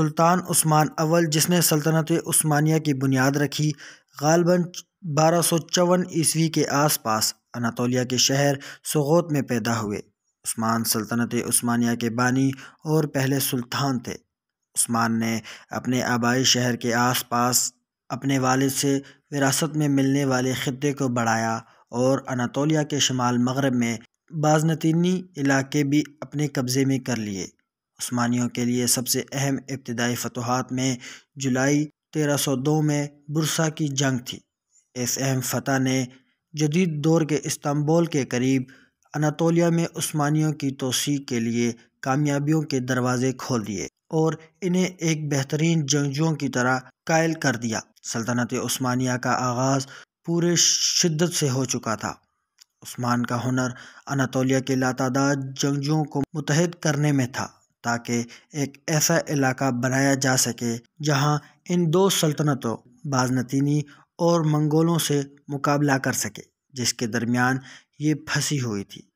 सुल्तान उस्मान अवल जिसने सल्तनत उस्मानिया की बुनियाद रखी गालबन बारह सौ चौवन ईस्वी के आसपास अनातोलिया के शहर सगोत में पैदा हुए उस्मान सल्तनत उस्मानिया के बानी और पहले सुल्तान थे उस्मान ने अपने आबाई शहर के आसपास अपने वालिद से विरासत में मिलने वाले ख़त्े को बढ़ाया और अनातोलिया के शमाल मगरब में बाज़नतीनी इलाके भी अपने कब्ज़े में कर लिए उस्मानियों के लिए सबसे अहम इब्तदाई फतहत में जुलाई तेरह सौ दो में बुरसा की जंग थी इस अहम फतह ने जदीद दौर के इस्तांबुल के करीब अनातोलिया में उस्मानियों की तोसी के लिए कामयाबियों के दरवाजे खोल दिए और इन्हें एक बेहतरीन जंगजुओं की तरह कायल कर दिया सल्तनत उस्मानिया का आगाज़ पूरे शिद्दत से हो चुका था उस्मान का हुनर अनातोलिया के लातादाद जंगजुओं को मुतहद करने में था ताकि एक ऐसा इलाका बनाया जा सके जहां इन दो सल्तनतों बाज़नतीनी और मंगोलों से मुकाबला कर सके जिसके दरमियान ये फंसी हुई थी